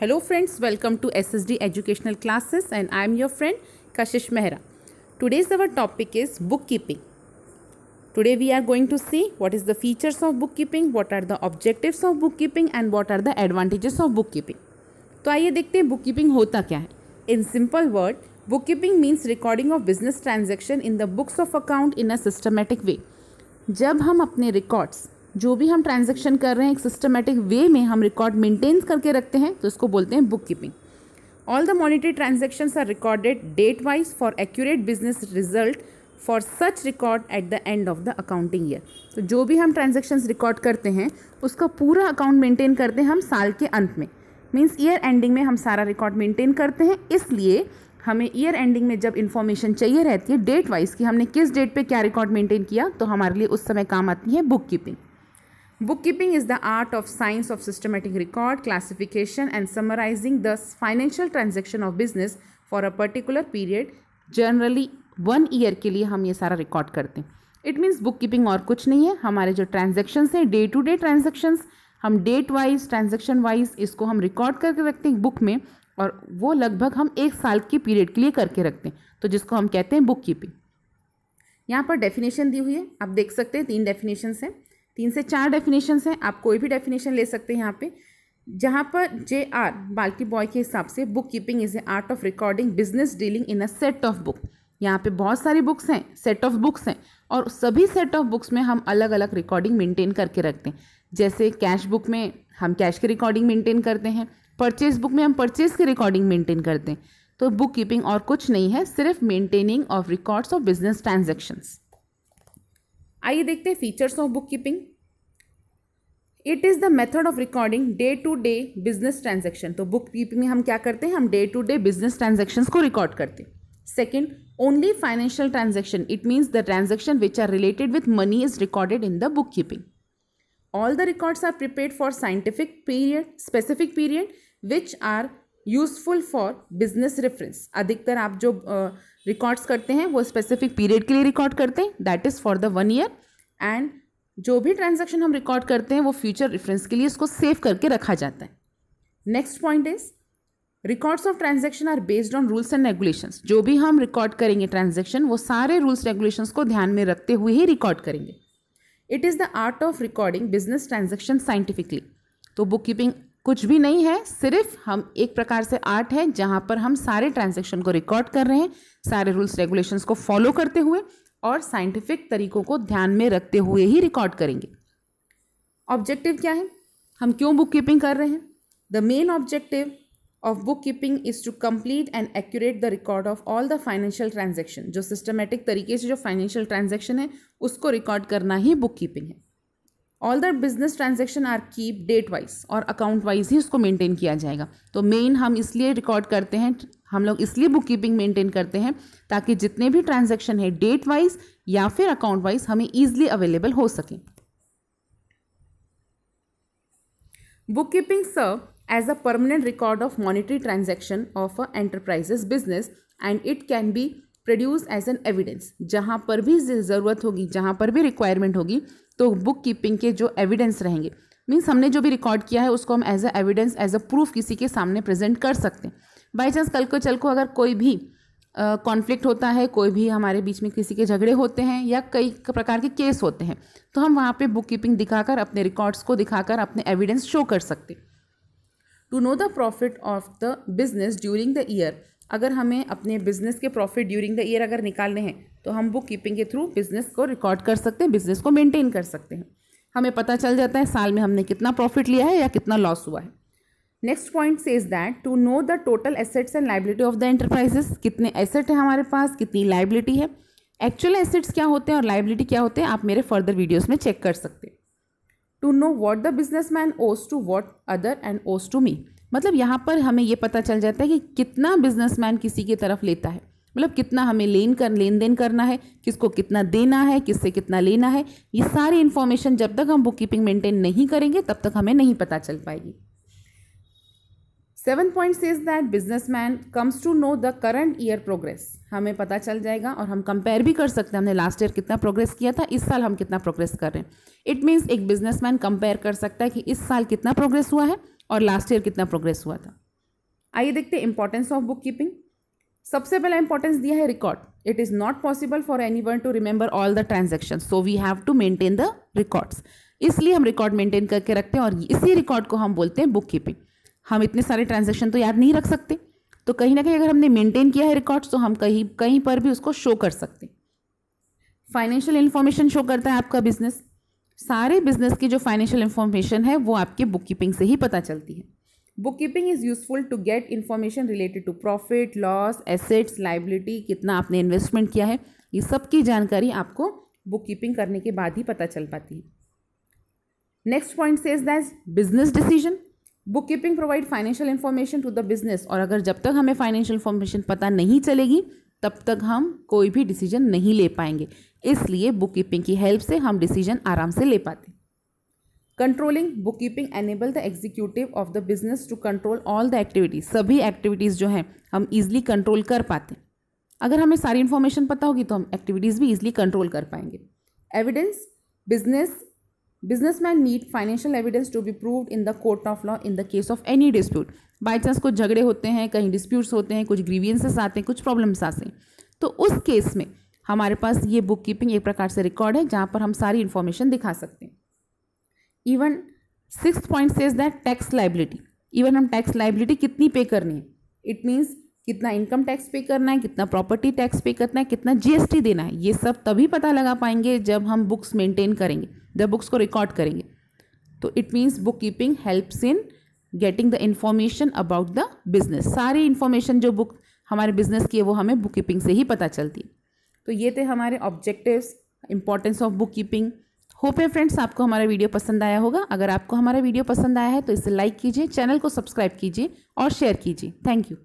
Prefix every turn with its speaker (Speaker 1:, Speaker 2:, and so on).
Speaker 1: hello friends welcome to S S D educational classes and I am your friend Kashish Mehra today's our topic is book keeping today we are going to see what is the features of book keeping what are the objectives of book keeping and what are the advantages of book keeping तो आइए देखते हैं book keeping होता क्या है in simple word book keeping means recording of business transaction in the books of account in a systematic way जब हम अपने रिकॉर्ड्स जो भी हम ट्रांजेक्शन कर रहे हैं एक सिस्टमेटिक वे में हम रिकॉर्ड मेंटेन करके रखते हैं तो इसको बोलते हैं book keeping all the monetary transactions are recorded date wise for accurate business result for such record at the end of the accounting year तो जो भी हम ट्रांजेक्शन्स रिकॉर्ड करते हैं उसका पूरा अकाउंट मेंटेन करते हैं हम साल के अंत में मीन्स ईयर एंडिंग में हम सारा रिकॉर्ड मेंटेन करते हैं इसलिए हमें ईयर एंडिंग में जब इन्फॉर्मेशन चाहिए रहती है डेट वाइज कि हमने किस डेट पे क्या रिकॉर्ड मेंटेन किया तो हमारे लिए उस समय काम आती है book keeping book keeping is the art of science of systematic record classification and summarising the financial transaction of business for a particular period generally one year के लिए हम ये सारा रिकॉर्ड करते हैं इट मीन्स बुक कीपिंग और कुछ नहीं है हमारे जो ट्रांजेक्शन्स हैं डे टू डे ट्रांजेक्शन्स हम डेट वाइज ट्रांजेक्शन वाइज इसको हम रिकॉर्ड करके रखते हैं बुक में और वो लगभग हम एक साल के पीरियड के लिए करके रखते हैं तो जिसको हम कहते हैं बुक कीपिंग यहाँ पर डेफिनेशन दी हुई है आप देख सकते हैं तीन डेफिनेशन हैं तीन से चार डेफिनेशंस हैं आप कोई भी डेफिनेशन ले सकते हैं यहाँ पे जहाँ पर जे आर बाल्टी बॉय के हिसाब से book keeping is a art of recording business dealing in a set of book यहाँ पे बहुत सारी बुक्स हैं सेट ऑफ बुक्स हैं और सभी सेट ऑफ बुक्स में हम अलग अलग रिकॉर्डिंग मेंटेन करके रखते हैं जैसे कैश बुक में हम कैश की रिकॉर्डिंग मेंटेन करते हैं परचेज बुक में हम परचेज की रिकॉर्डिंग मेंटेन करते हैं तो बुक कीपिंग और कुछ नहीं है सिर्फ maintaining of records of business transactions आइए देखते हैं features of book keeping it is the method of recording day to day business transaction तो बुक कीपिंग में हम क्या करते हैं हम day to day business transaction को रिकॉर्ड करते हैं second only financial transaction it means the transaction which are related with money is recorded in the book keeping all the records are prepare for scientific period specific period which are useful for business reference अधिकतर आप जो records uh, करते हैं वो specific period के लिए record करते हैं that is for the one year and जो भी ट्रांजेक्शन हम रिकॉर्ड करते हैं वो फ्यूचर रेफरेंस के लिए इसको सेव करके रखा जाता है next point is records of transaction are based on rules and regulations जो भी हम रिकॉर्ड करेंगे ट्रांजेक्शन वो सारे रूल्स रेगुलेशंस को ध्यान में रखते हुए ही रिकॉर्ड करेंगे it is the art of recording business transaction scientifically तो बुक कीपिंग कुछ भी नहीं है सिर्फ हम एक प्रकार से आर्ट है जहाँ पर हम सारे ट्रांजेक्शन को रिकॉर्ड कर रहे हैं सारे रूल्स रेगुलेशंस को फॉलो करते हुए और साइंटिफिक तरीकों को ध्यान में रखते हुए ही रिकॉर्ड करेंगे ऑब्जेक्टिव क्या है हम क्यों बुक कीपिंग कर रहे हैं the main objective of book keeping is to complete and accurate the record of all the financial transaction जो सिस्टमेटिक तरीके से जो फाइनेंशियल ट्रांजेक्शन है उसको रिकॉर्ड करना ही बुक कीपिंग है all the business transaction are keep date wise और अकाउंट वाइज ही उसको मेंटेन किया जाएगा तो मेन हम इसलिए रिकॉर्ड करते हैं हम लोग इसलिए बुक कीपिंग मेंटेन करते हैं ताकि जितने भी ट्रांजेक्शन है डेट वाइज या फिर अकाउंट वाइज हमें ईजिली अवेलेबल हो सकें book keeping serve as a permanent record of monetary transaction of enterprises business and it can be produce as an evidence evidence जहाँ पर भी ज़रूरत होगी जहाँ पर भी रिक्वायरमेंट होगी तो बुक कीपिंग के जो एविडेंस रहेंगे मीन्स हमने जो भी रिकॉर्ड किया है उसको हम as a evidence as a proof किसी के सामने प्रेजेंट कर सकते हैं बाई चांस कल को चल को अगर कोई भी कॉन्फ्लिक्ट होता है कोई भी हमारे बीच में किसी के झगड़े होते हैं या कई प्रकार के केस होते हैं तो हम वहाँ पे बुक कीपिंग दिखाकर अपने रिकॉर्ड्स को दिखाकर अपने एविडेंस शो कर सकते to know the profit of the business during the year अगर हमें अपने बिजनेस के प्रॉफिट ड्यूरिंग द ईयर अगर निकालने हैं तो हम बुक कीपिंग के थ्रू बिजनेस को रिकॉर्ड कर सकते हैं बिजनेस को मेंटेन कर सकते हैं हमें पता चल जाता है साल में हमने कितना प्रॉफिट लिया है या कितना लॉस हुआ है next point says that to know the total assets and liability of the enterprises कितने एसेट है हमारे पास कितनी लाइबिलिटी है एक्चुअल एसेट्स क्या होते हैं और लाइबिलिटी क्या होते हैं आप मेरे फर्दर वीडियोज़ में चेक कर सकते हैं to know what the business man owes to what other and owes to me मतलब यहाँ पर हमें ये पता चल जाता है कि कितना बिजनेस मैन किसी की तरफ लेता है मतलब कितना हमें लेन कर लेन देन करना है किसको कितना देना है किससे कितना लेना है ये सारी इन्फॉर्मेशन जब तक हम बुक कीपिंग मेंटेन नहीं करेंगे तब तक हमें नहीं पता चल पाएगी seven point says that business man comes to know the current year progress हमें पता चल जाएगा और हम कंपेयर भी कर सकते हैं हमने लास्ट ईयर कितना प्रोग्रेस किया था इस साल हम कितना प्रोग्रेस कर रहे हैं इट मीन्स एक बिजनेस मैन कंपेयर कर सकता है कि इस साल कितना प्रोग्रेस हुआ है और लास्ट ईयर कितना प्रोग्रेस हुआ था आइए देखते हैं इंपॉर्टेंस ऑफ बुक कीपिंग सबसे पहला इंपॉर्टेंस दिया है record it is not possible for anyone to remember all the transaction so we have to maintain the records इसलिए हम रिकॉर्ड मेंटेन करके रखते हैं और इसी रिकॉर्ड को हम बोलते हैं बुक कीपिंग हम इतने सारे ट्रांजेक्शन तो याद नहीं रख सकते तो कहीं ना कहीं अगर हमने मेंटेन किया है रिकॉर्ड्स तो हम कहीं कहीं पर भी उसको शो कर सकते फाइनेंशियल इन्फॉर्मेशन शो करता है आपका बिजनेस सारे बिजनेस की जो फाइनेंशियल इन्फॉर्मेशन है वो आपके बुक कीपिंग से ही पता चलती है book keeping is useful to get information related to profit loss assets liability कितना आपने इन्वेस्टमेंट किया है ये सब की जानकारी आपको बुक कीपिंग करने के बाद ही पता चल पाती है next point says is that business decision book keeping provide financial information to the business और अगर जब तक हमें फाइनेंशियल इन्फॉर्मेशन पता नहीं चलेगी तब तक हम कोई भी डिसीजन नहीं ले पाएंगे इसलिए बुक कीपिंग की हेल्प से हम डिसीजन आराम से ले पाते controlling book keeping enable the executive of the business to control all the activities सभी एक्टिविटीज़ जो हैं हम ईजिली कंट्रोल कर पाते अगर हमें सारी इन्फॉर्मेशन पता होगी तो हम एक्टिविटीज़ भी ईजिली कंट्रोल कर पाएंगे evidence business businessman need financial evidence to be proved in the court of law in the case of any dispute by chance कुछ झगड़े होते हैं कहीं डिस्प्यूट्स होते हैं कुछ ग्रीवियंसेस आते हैं कुछ प्रॉब्लम्स आते हैं तो उस केस में हमारे पास ये बुक कीपिंग एक प्रकार से रिकॉर्ड है जहाँ पर हम सारी इन्फॉर्मेशन दिखा सकते हैं even six point says that tax liability even हम टैक्स लाइबिलिटी कितनी पे करनी है इट मीन्स कितना इनकम टैक्स पे करना है कितना प्रॉपर्टी टैक्स पे करना है कितना जीएसटी देना है ये सब तभी पता लगा पाएंगे जब हम बुक्स मेंटेन करेंगे द बुक्स को रिकॉर्ड करेंगे तो it means book keeping helps in getting the information about the business सारी इन्फॉर्मेशन जो बुक हमारे बिजनेस की है वो हमें बुक कीपिंग से ही पता चलती है तो ये थे हमारे objectives importance of book keeping hope है फ्रेंड्स आपको हमारा वीडियो पसंद आया होगा अगर आपको हमारा वीडियो पसंद आया है तो इसे लाइक कीजिए चैनल को सब्सक्राइब कीजिए और शेयर कीजिए थैंक यू